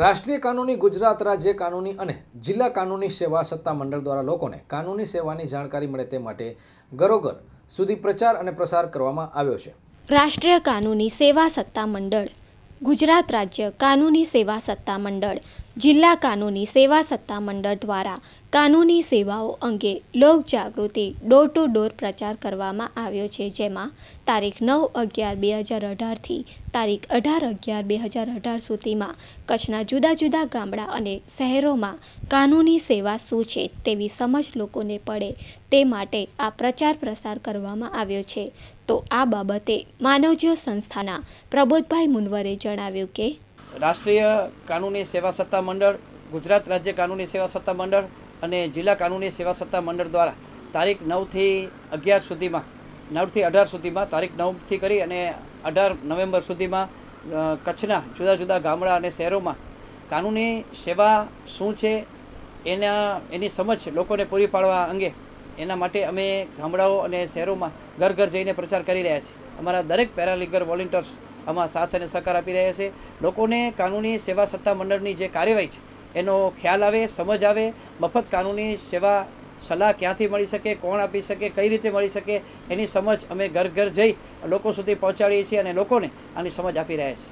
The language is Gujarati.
રાષ્ટ્રીય કાનૂની ગુજરાત રાજ્ય કાનૂની અને જિલ્લા કાનૂની સેવા સત્તા મંડળ દ્વારા લોકોને કાનૂની સેવાની જાણકારી મળે તે માટે ગરોગર સુધી પ્રચાર અને પ્રસાર કરવામાં આવ્યો છે રાષ્ટ્રીય કાનૂની સેવા સત્તા મંડળ ગુજરાત રાજ્ય કાનૂની સેવા સત્તા મંડળ જિલ્લા કાનૂની સેવા સત્તા મંડળ દ્વારા કાનૂની સેવાઓ અંગે લોકજાગૃતિ ડોર ટુ ડોર પ્રચાર કરવામાં આવ્યો છે જેમાં તારીખ નવ અગિયાર બે હજાર અઢારથી તારીખ અઢાર અગિયાર બે હજાર અઢાર સુધીમાં કચ્છના જુદા જુદા ગામડા અને શહેરોમાં કાનૂની સેવા શું છે તેવી સમજ લોકોને પડે તે માટે આ પ્રચાર પ્રસાર કરવામાં આવ્યો છે તો આ બાબતે માનવજીવ સંસ્થાના પ્રબોધભાઈ મુનવરે જણાવ્યું કે રાષ્ટ્રીય કાનૂની સેવા સત્તા મંડળ ગુજરાત રાજ્ય કાનૂની સેવા સત્તા મંડળ અને જિલ્લા કાનૂની સેવા સત્તા મંડળ દ્વારા તારીખ નવથી અગિયાર સુધીમાં નવથી અઢાર સુધીમાં તારીખ નવથી કરી અને અઢાર નવેમ્બર સુધીમાં કચ્છના જુદા જુદા ગામડા અને શહેરોમાં કાનૂની સેવા શું છે એના એની સમજ લોકોને પૂરી પાડવા અંગે એના માટે અમે ગામડાઓ અને શહેરોમાં ઘર ઘર જઈને પ્રચાર કરી રહ્યા છીએ અમારા દરેક પેરાલીગર વોલેન્ટિયર્સ આમાં સાથ અને સહકાર આપી રહ્યા છે લોકોને કાનૂની સેવા સત્તા મંડળની જે કાર્યવાહી છે એનો ખ્યાલ આવે સમજ આવે મફત કાનૂની સેવા સલાહ ક્યાંથી મળી શકે કોણ આપી શકે કઈ રીતે મળી શકે એની સમજ અમે ઘર ઘર જઈ લોકો સુધી પહોંચાડીએ છીએ અને લોકોને આની સમજ આપી રહ્યા છીએ